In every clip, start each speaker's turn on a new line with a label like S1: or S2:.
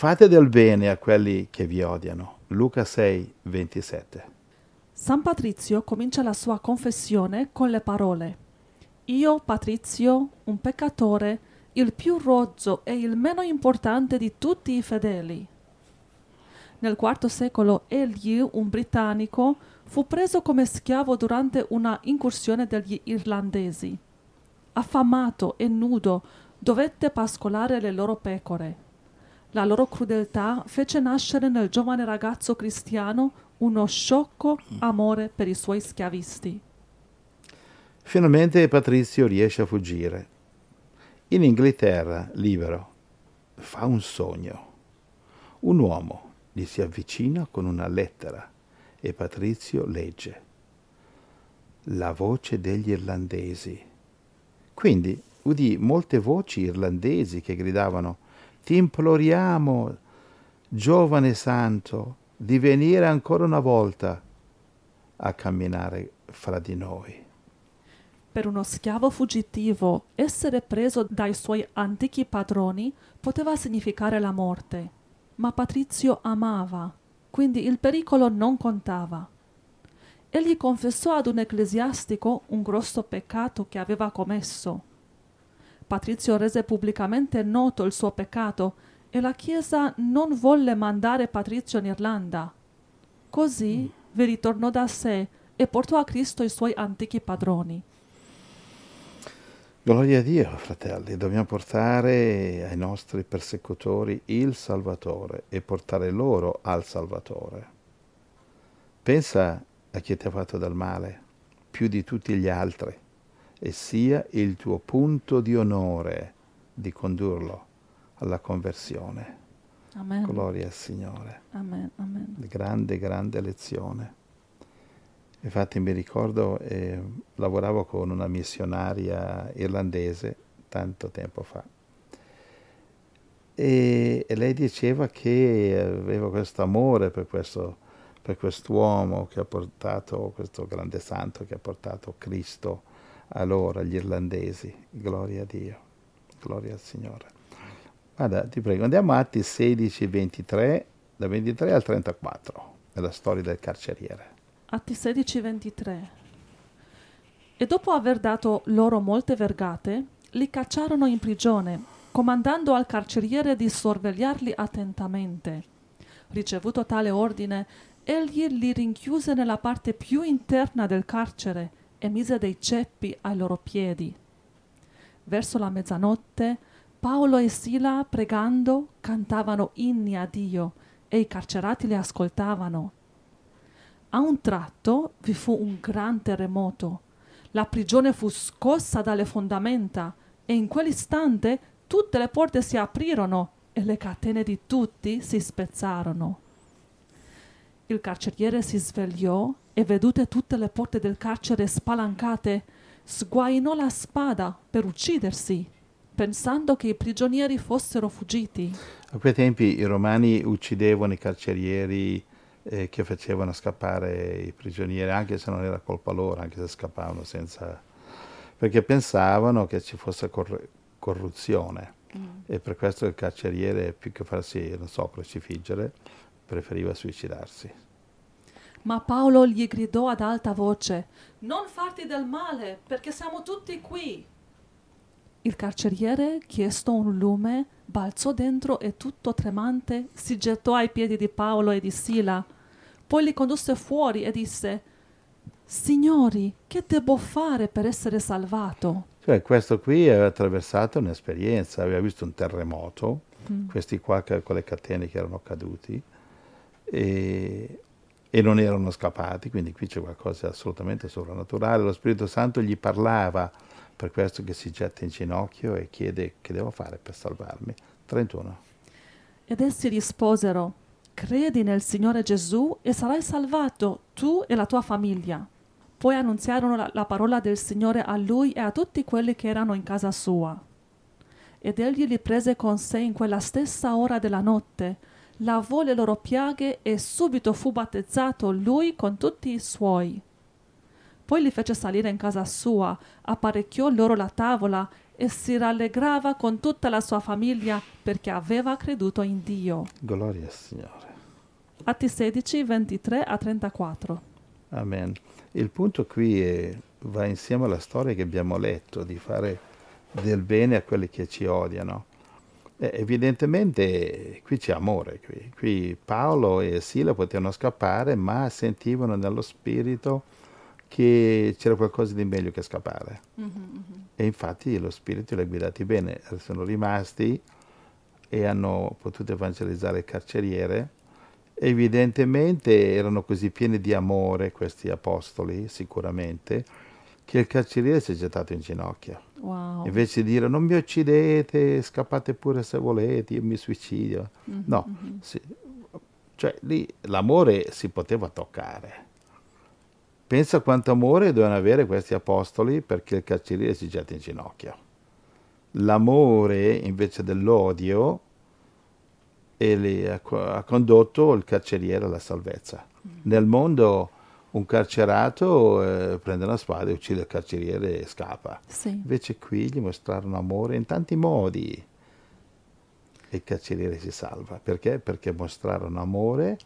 S1: Fate del bene a quelli che vi odiano. Luca 6, 27.
S2: San Patrizio comincia la sua confessione con le parole Io, Patrizio, un peccatore, il più rozzo e il meno importante di tutti i fedeli. Nel IV secolo egli, un britannico, fu preso come schiavo durante una incursione degli irlandesi. Affamato e nudo, dovette pascolare le loro pecore la loro crudeltà fece nascere nel giovane ragazzo cristiano uno sciocco amore per i suoi schiavisti.
S1: Finalmente Patrizio riesce a fuggire. In Inghilterra, libero, fa un sogno. Un uomo gli si avvicina con una lettera e Patrizio legge. La voce degli irlandesi. Quindi udì molte voci irlandesi che gridavano ti imploriamo, giovane santo, di venire ancora una volta a camminare fra di noi.
S2: Per uno schiavo fuggitivo, essere preso dai suoi antichi padroni poteva significare la morte, ma Patrizio amava, quindi il pericolo non contava. Egli confessò ad un ecclesiastico un grosso peccato che aveva commesso Patrizio rese pubblicamente noto il suo peccato e la Chiesa non volle mandare Patrizio in Irlanda. Così mm. vi ritornò da sé e portò a Cristo i suoi antichi padroni.
S1: Gloria a Dio, fratelli, dobbiamo portare ai nostri persecutori il Salvatore e portare loro al Salvatore. Pensa a chi ti ha fatto del male, più di tutti gli altri e sia il tuo punto di onore di condurlo alla conversione.
S2: Amen. Gloria
S1: al Signore.
S2: Amen, amen.
S1: Grande, grande lezione. Infatti mi ricordo, eh, lavoravo con una missionaria irlandese tanto tempo fa e, e lei diceva che aveva questo amore per questo per quest'uomo che ha portato, questo grande santo che ha portato Cristo allora gli irlandesi, gloria a Dio, gloria al Signore. Guarda, ti prego, andiamo a Atti 16, 23, da 23 al 34, nella storia del carceriere.
S2: Atti 16, 23. E dopo aver dato loro molte vergate, li cacciarono in prigione, comandando al carceriere di sorvegliarli attentamente. Ricevuto tale ordine, egli li rinchiuse nella parte più interna del carcere, e mise dei ceppi ai loro piedi. Verso la mezzanotte Paolo e Sila, pregando, cantavano inni a Dio e i carcerati li ascoltavano. A un tratto vi fu un gran terremoto. La prigione fu scossa dalle fondamenta e in quell'istante tutte le porte si aprirono e le catene di tutti si spezzarono. Il carceriere si svegliò e vedute tutte le porte del carcere spalancate, sguainò la spada per uccidersi, pensando che i prigionieri fossero fuggiti.
S1: A quei tempi i romani uccidevano i carcerieri eh, che facevano scappare i prigionieri, anche se non era colpa loro, anche se scappavano senza... perché pensavano che ci fosse cor- corruzione. Mm. E per questo il carceriere, più che farsi, non so, crocifiggere, preferiva suicidarsi.
S2: Ma Paolo gli gridò ad alta voce, Non farti del male, perché siamo tutti qui. Il carceriere, chiesto un lume, balzò dentro e tutto tremante si gettò ai piedi di Paolo e di Sila. Poi li condusse fuori e disse, Signori, che devo fare per essere salvato?
S1: Cioè, questo qui aveva attraversato un'esperienza, aveva visto un terremoto, mm. questi qua con le catene che erano caduti, e e non erano scappati, quindi qui c'è qualcosa di assolutamente sovrannaturale. Lo Spirito Santo gli parlava, per questo che si getta in ginocchio e chiede che devo fare per salvarmi. 31.
S2: Ed essi risposero, credi nel Signore Gesù e sarai salvato tu e la tua famiglia. Poi annunziarono la, la parola del Signore a lui e a tutti quelli che erano in casa sua. Ed egli li prese con sé in quella stessa ora della notte, lavò le loro piaghe e subito fu battezzato lui con tutti i suoi. Poi li fece salire in casa sua, apparecchiò loro la tavola e si rallegrava con tutta la sua famiglia perché aveva creduto in Dio.
S1: Gloria al Signore.
S2: Atti 16, 23 a 34.
S1: Amen. Il punto qui è, va insieme alla storia che abbiamo letto di fare del bene a quelli che ci odiano. Eh, evidentemente qui c'è amore, qui. qui Paolo e Sila potevano scappare, ma sentivano nello spirito che c'era qualcosa di meglio che scappare.
S2: Mm-hmm, mm-hmm.
S1: E infatti lo spirito li ha guidati bene, sono rimasti e hanno potuto evangelizzare il carceriere. Evidentemente erano così pieni di amore questi apostoli, sicuramente, che il carceriere si è gettato in ginocchio.
S2: Wow. Invece
S1: di dire non mi uccidete, scappate pure se volete, io mi suicidio. Mm-hmm. No, mm-hmm. si, cioè lì l'amore si poteva toccare. Pensa quanto amore devono avere questi apostoli perché il carceriere si getta in ginocchio. L'amore invece dell'odio ha, condotto il carceriere alla salvezza. Mm-hmm. Nel mondo un carcerato eh, prende la spada e uccide il carceriere e scappa. Sì. Invece qui gli mostrarono amore in tanti modi e il carceriere si salva. Perché? Perché mostrarono amore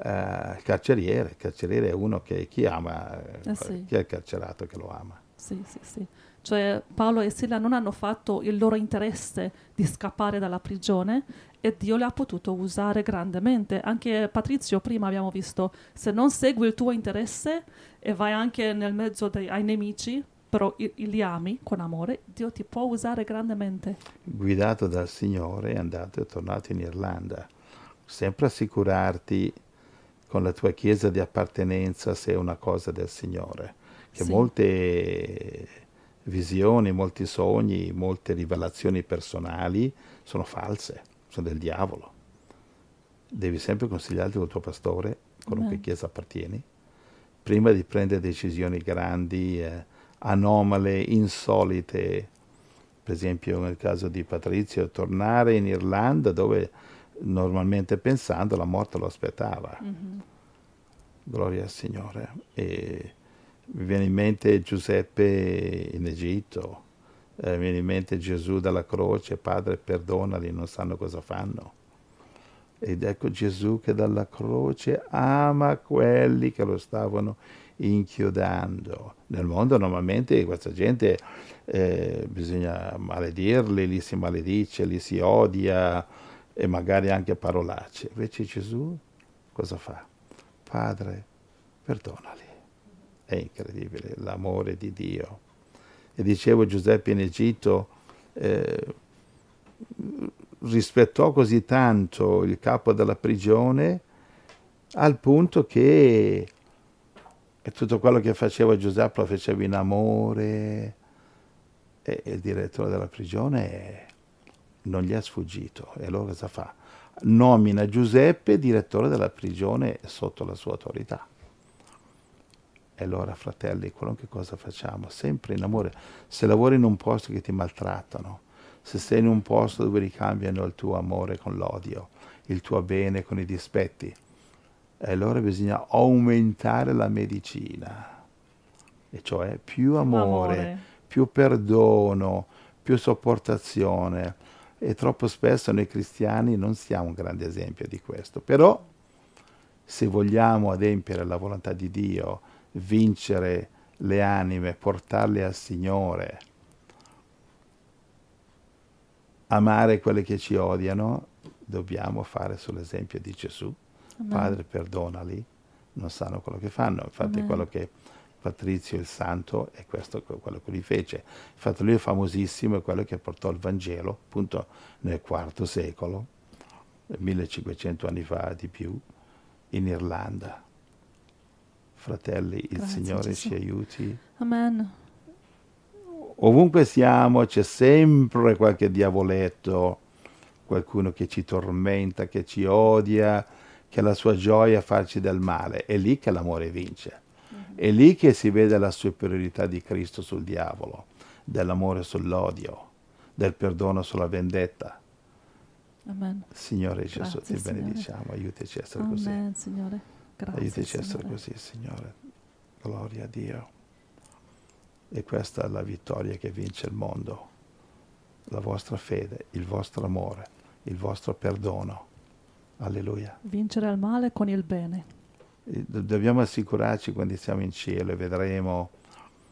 S1: al eh, carceriere. Il carceriere è uno che chi ama, eh, sì. chi è il carcerato che lo ama.
S2: Sì, sì, sì. Cioè Paolo e Sila non hanno fatto il loro interesse di scappare dalla prigione e Dio le ha potuto usare grandemente. Anche Patrizio prima abbiamo visto, se non segui il tuo interesse e vai anche nel mezzo dei, ai nemici, però i, li ami con amore, Dio ti può usare grandemente.
S1: Guidato dal Signore è andato e tornato in Irlanda, sempre assicurarti con la tua chiesa di appartenenza se è una cosa del Signore, che sì. molte visioni, molti sogni, molte rivelazioni personali sono false sono del diavolo. Devi sempre consigliarti col tuo pastore, con qualunque chiesa appartieni, prima di prendere decisioni grandi, eh, anomale, insolite. Per esempio nel caso di Patrizio, tornare in Irlanda dove normalmente pensando la morte lo aspettava. Mm-hmm. Gloria al Signore. E mi viene in mente Giuseppe in Egitto eh, viene in mente Gesù dalla croce, Padre perdonali, non sanno cosa fanno. Ed ecco Gesù che dalla croce ama quelli che lo stavano inchiodando. Nel mondo normalmente questa gente eh, bisogna maledirli, li si maledice, li si odia e magari anche parolacce. Invece Gesù cosa fa? Padre, perdonali. È incredibile l'amore di Dio e dicevo Giuseppe in Egitto, eh, rispettò così tanto il capo della prigione al punto che tutto quello che faceva Giuseppe lo faceva in amore e il direttore della prigione non gli è sfuggito e allora cosa fa? Nomina Giuseppe direttore della prigione sotto la sua autorità. E allora, fratelli, qualunque cosa facciamo, sempre in amore. Se lavori in un posto che ti maltrattano, se sei in un posto dove ricambiano il tuo amore con l'odio, il tuo bene con i dispetti, allora bisogna aumentare la medicina, e cioè più amore, amore. più perdono, più sopportazione. E troppo spesso noi cristiani non siamo un grande esempio di questo. Però, se vogliamo adempiere la volontà di Dio, vincere le anime, portarle al Signore, amare quelle che ci odiano, dobbiamo fare sull'esempio di Gesù. Amen. Padre, perdonali, non sanno quello che fanno. Infatti Amen. quello che Patrizio il Santo è questo quello che lui fece. Infatti lui è famosissimo, è quello che portò il Vangelo, appunto nel IV secolo, 1500 anni fa di più, in Irlanda Fratelli, il Grazie, Signore Gesù. ci aiuti. Amen. Ovunque siamo c'è sempre qualche diavoletto, qualcuno che ci tormenta, che ci odia, che ha la sua gioia a farci del male. È lì che l'amore vince. Mhm. È lì che si vede la superiorità di Cristo sul diavolo, dell'amore sull'odio, del perdono sulla vendetta. Amen. Signore Gesù, Grazie, ti benediciamo, Signore. aiutaci a essere Amen,
S2: così. Signore. Grazie, Aiutaci a essere così,
S1: Signore. Gloria a Dio. E questa è la vittoria che vince il mondo. La vostra fede, il vostro amore, il vostro perdono. Alleluia.
S2: Vincere il male con il bene.
S1: Dobbiamo assicurarci quando siamo in cielo e vedremo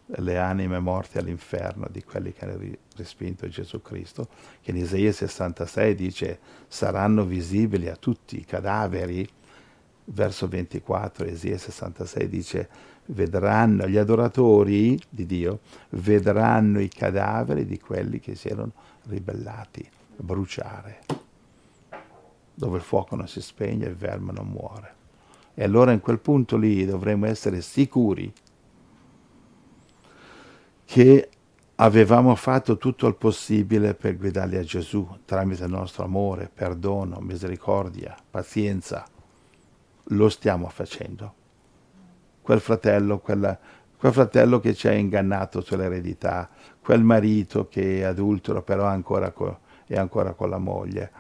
S1: le anime morte all'inferno di quelli che hanno respinto Gesù Cristo, che in Isaia 66 dice saranno visibili a tutti i cadaveri verso 24, Esie 66 dice vedranno gli adoratori di Dio, vedranno i cadaveri di quelli che si erano ribellati, bruciare, dove il fuoco non si spegne e il verme non muore. E allora in quel punto lì dovremmo essere sicuri che avevamo fatto tutto il possibile per guidarli a Gesù tramite il nostro amore, perdono, misericordia, pazienza lo stiamo facendo. Quel fratello, quella, quel fratello che ci ha ingannato sull'eredità, quel marito che è adultero però ancora co- è ancora con la moglie,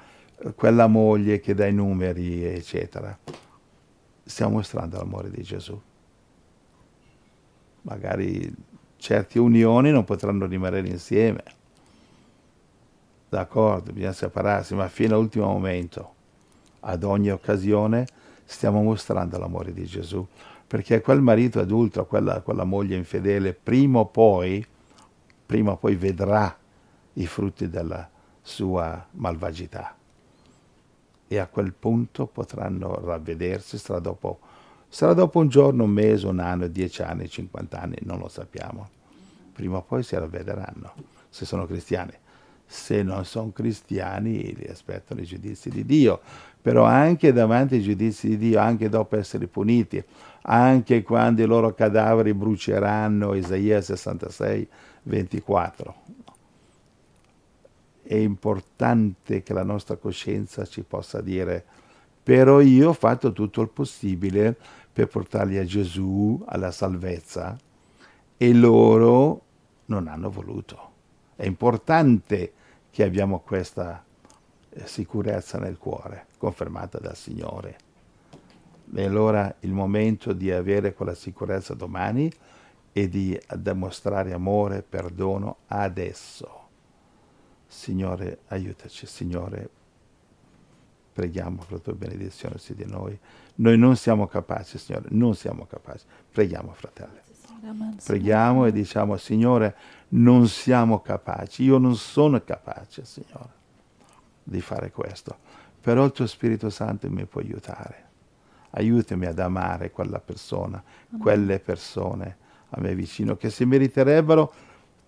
S1: quella moglie che dà i numeri, eccetera. Stiamo mostrando l'amore di Gesù. Magari certe unioni non potranno rimanere insieme. D'accordo, bisogna separarsi, ma fino all'ultimo momento, ad ogni occasione, stiamo mostrando l'amore di Gesù, perché quel marito adulto, quella, quella moglie infedele, prima o poi, prima o poi vedrà i frutti della sua malvagità. E a quel punto potranno ravvedersi, sarà dopo, sarà dopo un giorno, un mese, un anno, dieci anni, cinquant'anni, non lo sappiamo. Prima o poi si ravvederanno, se sono cristiani se non sono cristiani li aspettano i giudizi di Dio, però anche davanti ai giudizi di Dio, anche dopo essere puniti, anche quando i loro cadaveri bruceranno, Isaia 66, 24. È importante che la nostra coscienza ci possa dire, però io ho fatto tutto il possibile per portarli a Gesù, alla salvezza, e loro non hanno voluto. È importante che abbiamo questa eh, sicurezza nel cuore, confermata dal Signore. E allora il momento di avere quella sicurezza domani e di dimostrare amore, perdono adesso. Signore, aiutaci, Signore, preghiamo per la tua benedizione su di noi. Noi non siamo capaci, Signore, non siamo capaci. Preghiamo, fratello. Preghiamo e diciamo, Signore, non siamo capaci, io non sono capace, Signore, di fare questo, però il tuo Spirito Santo mi può aiutare. Aiutami ad amare quella persona, Amen. quelle persone a me vicino, che si meriterebbero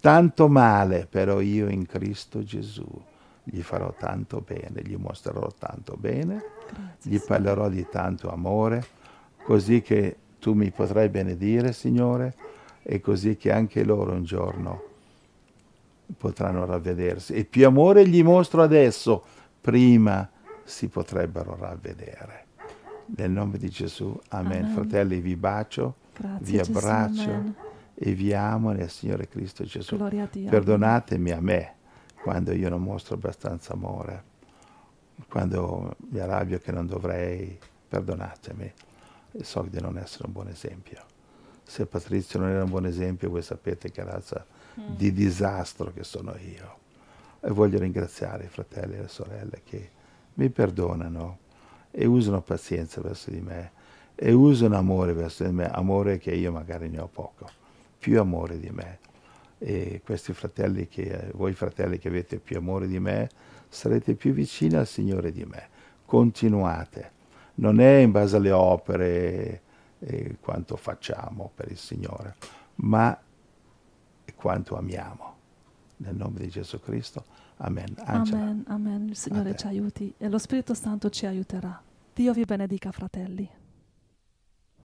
S1: tanto male, però io in Cristo Gesù gli farò tanto bene, gli mostrerò tanto bene, Grazie, gli parlerò di tanto amore, così che tu mi potrai benedire, Signore, e così che anche loro un giorno potranno ravvedersi. E più amore gli mostro adesso, prima si potrebbero ravvedere. Nel nome di Gesù, amen. amen. Fratelli, vi bacio,
S2: Grazie, vi abbraccio Gesù,
S1: e vi amo nel Signore Cristo Gesù. A Perdonatemi a me quando io non mostro abbastanza amore, quando mi arrabbio che non dovrei, perdonatemi e so di non essere un buon esempio. Se Patrizio non era un buon esempio, voi sapete che razza mm. di disastro che sono io. E voglio ringraziare i fratelli e le sorelle che mi perdonano e usano pazienza verso di me e usano amore verso di me, amore che io magari ne ho poco, più amore di me. E questi fratelli che, voi fratelli che avete più amore di me, sarete più vicini al Signore di me. Continuate non è in base alle opere e quanto facciamo per il Signore, ma quanto amiamo. Nel nome di Gesù Cristo. Amen. amen,
S2: amen. Il Signore ci aiuti e lo Spirito Santo ci aiuterà. Dio vi benedica, fratelli.